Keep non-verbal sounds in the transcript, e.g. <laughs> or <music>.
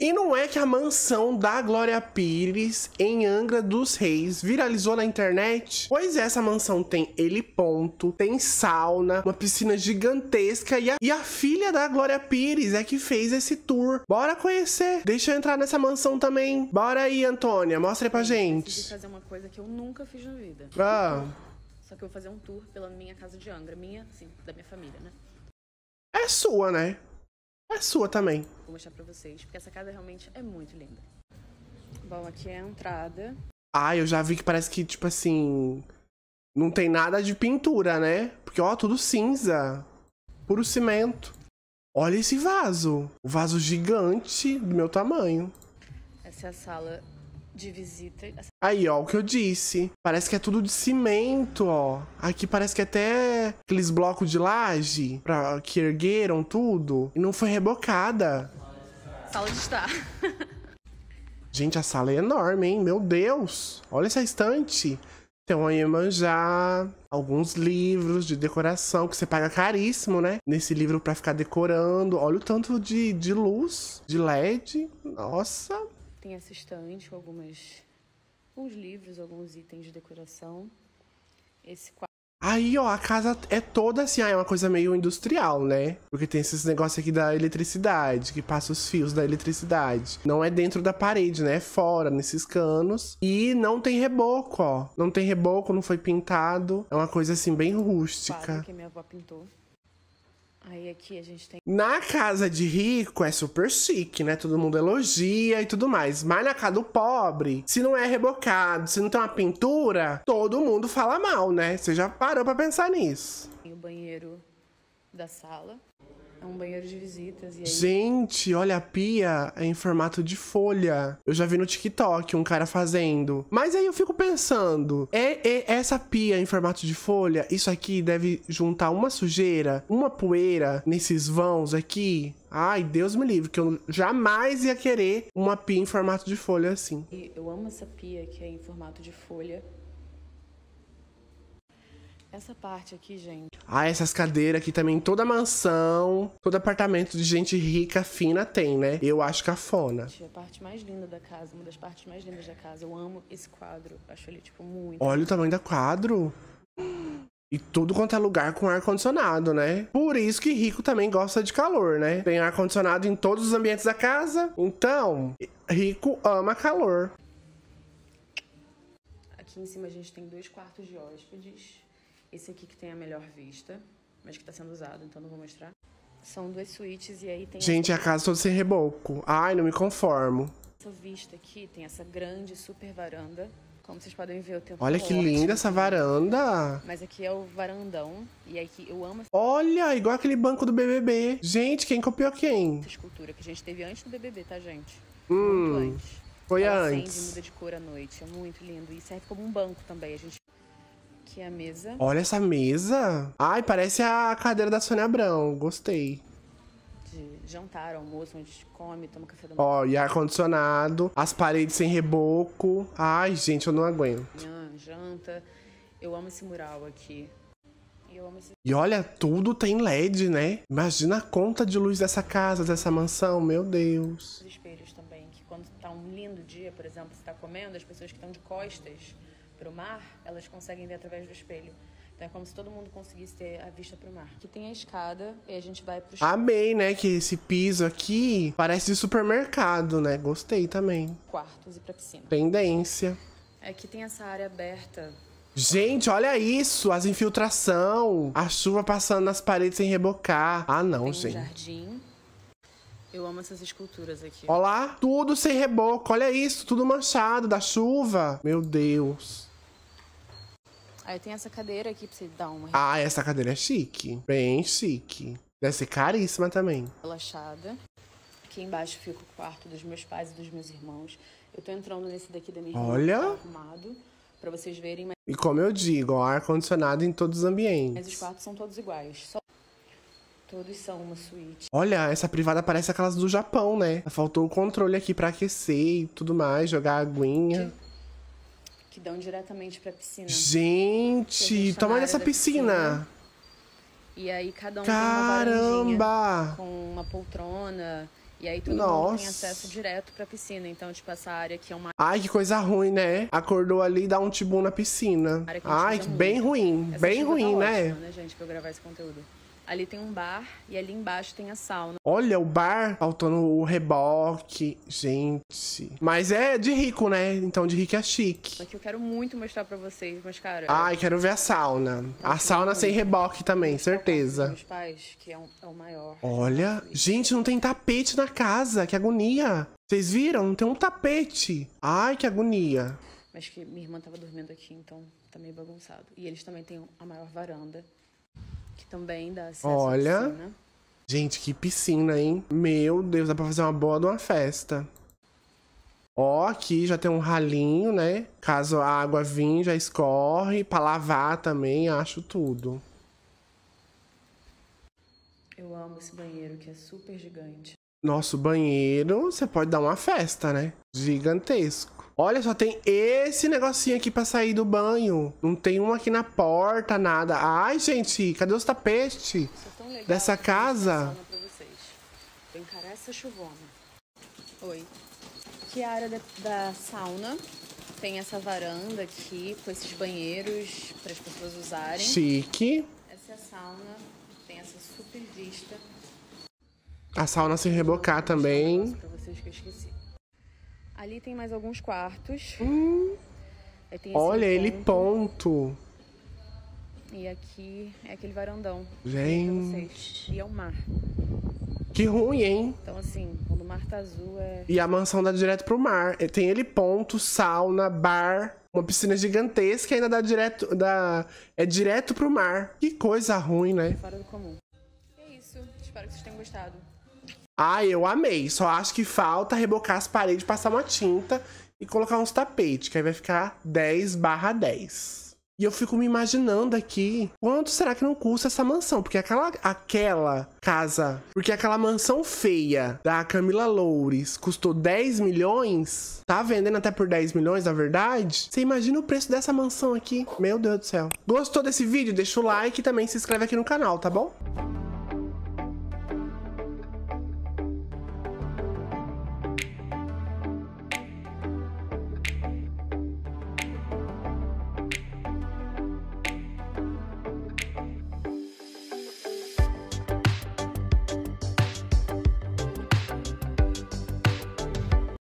E não é que a mansão da Glória Pires em Angra dos Reis viralizou na internet? Pois é, essa mansão tem ele ponto, tem sauna, uma piscina gigantesca e a, e a filha da Glória Pires é que fez esse tour. Bora conhecer. Deixa eu entrar nessa mansão também. Bora aí, Antônia, mostra aí pra gente. Eu fazer uma coisa que eu nunca fiz na vida. Ah. <laughs> Só que eu vou fazer um tour pela minha casa de Angra, minha, assim, da minha família, né? É sua, né? É sua também. Vou mostrar pra vocês, porque essa casa realmente é muito linda. Bom, aqui é a entrada. Ah, eu já vi que parece que, tipo assim. Não tem nada de pintura, né? Porque, ó, tudo cinza. Puro cimento. Olha esse vaso. Um vaso gigante do meu tamanho. Essa é a sala de visita. Aí, ó, o que eu disse. Parece que é tudo de cimento, ó. Aqui parece que até aqueles blocos de laje pra, que ergueram tudo. E não foi rebocada. Sala de estar. <laughs> Gente, a sala é enorme, hein? Meu Deus! Olha essa estante. Tem então, uma Iemanjá, alguns livros de decoração que você paga caríssimo, né? Nesse livro para ficar decorando. Olha o tanto de, de luz, de LED. Nossa, tem essa estante com algumas alguns livros, alguns itens de decoração. Esse quadro Aí, ó, a casa é toda assim, ah, é uma coisa meio industrial, né? Porque tem esses negócios aqui da eletricidade, que passa os fios da eletricidade. Não é dentro da parede, né? É fora, nesses canos. E não tem reboco, ó. Não tem reboco, não foi pintado. É uma coisa assim, bem rústica. que minha avó pintou. Aí aqui a gente tem. Na casa de rico é super chique, né? Todo mundo elogia e tudo mais. Mas na casa do pobre, se não é rebocado, se não tem uma pintura, todo mundo fala mal, né? Você já parou pra pensar nisso. Tem o banheiro da sala. É um banheiro de visitas. E aí... Gente, olha, a pia é em formato de folha. Eu já vi no TikTok um cara fazendo. Mas aí eu fico pensando: é, é essa pia em formato de folha? Isso aqui deve juntar uma sujeira, uma poeira nesses vãos aqui? Ai, Deus me livre, que eu jamais ia querer uma pia em formato de folha assim. Eu amo essa pia que é em formato de folha. Essa parte aqui, gente ah, essas cadeiras aqui também, toda mansão, todo apartamento de gente rica, fina tem, né? Eu acho cafona. A parte mais linda da casa, uma das partes mais lindas da casa. Eu amo esse quadro, acho ele, tipo, muito. Olha o tamanho do quadro. E tudo quanto é lugar com ar-condicionado, né? Por isso que rico também gosta de calor, né? Tem ar-condicionado em todos os ambientes da casa. Então, rico ama calor. Aqui em cima a gente tem dois quartos de hóspedes. Esse aqui que tem a melhor vista, mas que tá sendo usado, então não vou mostrar. São duas suítes e aí tem... Gente, a casa é toda sem reboco. Ai, não me conformo. Essa vista aqui tem essa grande super varanda. Como vocês podem ver, eu tenho Olha que linda essa varanda! Mas aqui é o varandão. E aqui é eu amo... Olha, igual aquele banco do BBB. Gente, quem copiou quem? Essa escultura que a gente teve antes do BBB, tá, gente? Hum, antes. Foi Ela antes. Acende, muda de cor à noite. É muito lindo. E serve como um banco também. A gente aqui a mesa. Olha essa mesa. Ai, parece a cadeira da Sônia Abrão. Gostei de jantar, almoço, onde a gente come, toma café da manhã. Ó, oh, e ar-condicionado, as paredes sem reboco. Ai, gente, eu não aguento. Minha janta. Eu amo esse mural aqui. E olha, tudo tem LED, né? Imagina a conta de luz dessa casa, dessa mansão, meu Deus. Os espelhos também, que quando tá um lindo dia, por exemplo, você tá comendo, as pessoas que estão de costas para o mar, elas conseguem ver através do espelho. Então é como se todo mundo conseguisse ter a vista pro mar. Aqui tem a escada e a gente vai pro... Amei, né? Que esse piso aqui parece de supermercado, né? Gostei também. Quartos e pra piscina. Tendência. Aqui é tem essa área aberta. Gente, olha isso! As infiltração, a chuva passando nas paredes sem rebocar. Ah, não, tem gente. jardim. Eu amo essas esculturas aqui. olá lá, tudo sem reboco. Olha isso, tudo manchado da chuva. Meu Deus. Aí tem essa cadeira aqui pra você dar uma. Ah, essa cadeira é chique. Bem chique. Deve ser caríssima também. Relaxada. Aqui embaixo fica o quarto dos meus pais e dos meus irmãos. Eu tô entrando nesse daqui da minha irmã. Olha! Tá pra vocês verem. Mas... E como eu digo, ar-condicionado em todos os ambientes. Mas os quartos são todos iguais. Só... Todos são uma suíte. Olha, essa privada parece aquelas do Japão, né? Faltou o controle aqui pra aquecer e tudo mais, jogar aguinha. Tipo, que dão diretamente pra piscina. Gente, toma nessa piscina. piscina. E aí cada um Caramba! tem uma com uma poltrona. E aí todo Nossa. mundo tem acesso direto pra piscina. Então, tipo, essa área que é uma. Ai, que coisa ruim, né? Acordou ali e dá um tibum na piscina. Que Ai, que bem ruim. Essa bem tá ruim, tá né? né, gente, pra eu gravar esse conteúdo. Ali tem um bar e ali embaixo tem a sauna. Olha, o bar faltando o reboque, gente. Mas é de rico, né? Então de rico é chique. Aqui eu quero muito mostrar pra vocês, mas cara... Ai, eu... quero ver a sauna. a sauna sem reboque também, certeza. Meus pais, que é, um, é o maior. Olha, gente, não tem tapete na casa, que agonia. Vocês viram? Não tem um tapete. Ai, que agonia. Mas que minha irmã tava dormindo aqui, então tá meio bagunçado. E eles também têm a maior varanda que também dá acesso Olha... à piscina. Gente, que piscina, hein? Meu Deus, dá pra fazer uma boa de uma festa. Ó, aqui já tem um ralinho, né? Caso a água vir, já escorre. Pra lavar também, acho tudo. Eu amo esse banheiro, que é super gigante. Nosso banheiro, você pode dar uma festa, né? Gigantesco. Olha, só tem esse negocinho aqui pra sair do banho. Não tem um aqui na porta, nada. Ai, gente, cadê os tapetes é dessa casa? Vou encarar essa chuvona. Oi. Que é área da, da sauna tem essa varanda aqui com esses banheiros para as pessoas usarem. Chique. Essa é a sauna, tem essa super vista. A sauna sem rebocar também. Pra vocês que eu esqueci. Ali tem mais alguns quartos. Hum. Olha, ele ponto. E aqui é aquele varandão. Gente. E é o mar. Que ruim, hein? Então, assim, quando o mar tá azul é. E a mansão dá direto pro mar. Tem ele ponto, sauna, bar, uma piscina gigantesca e ainda dá direto. Dá... É direto pro mar. Que coisa ruim, né? Fora do comum. E é isso. Espero que vocês tenham gostado. Ah, eu amei. Só acho que falta rebocar as paredes, passar uma tinta e colocar uns tapetes, que aí vai ficar 10 barra 10. E eu fico me imaginando aqui, quanto será que não custa essa mansão? Porque aquela, aquela casa, porque aquela mansão feia da Camila Loures custou 10 milhões, tá vendendo até por 10 milhões, na verdade? Você imagina o preço dessa mansão aqui? Meu Deus do céu. Gostou desse vídeo? Deixa o like e também se inscreve aqui no canal, tá bom?